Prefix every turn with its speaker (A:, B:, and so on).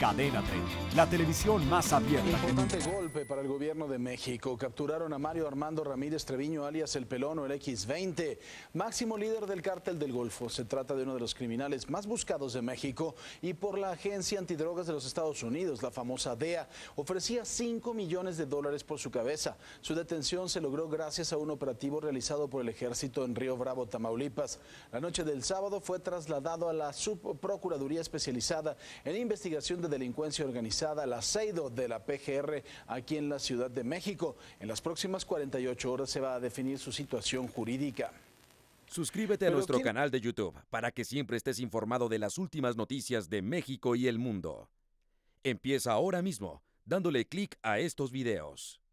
A: Cadena 30,
B: la televisión más abierta. Importante golpe para el gobierno de México. Capturaron a Mario Armando Ramírez Treviño, alias El Pelón o el X-20, máximo líder del cártel del Golfo. Se trata de uno de los criminales más buscados de México y por la Agencia Antidrogas de los Estados Unidos, la famosa DEA, ofrecía 5 millones de dólares por su cabeza. Su detención se logró gracias a un operativo realizado por el ejército en Río Bravo, Tamaulipas. La noche del sábado fue trasladado a la Subprocuraduría Especializada en Investigación de Delincuencia Organizada, la CEIDO de la PGR, aquí en la Ciudad de México. En las próximas 48 horas se va a definir su situación jurídica.
C: Suscríbete
B: a nuestro
D: canal de YouTube para que siempre estés informado de las últimas noticias de México y el mundo. Empieza ahora mismo dándole clic a estos videos.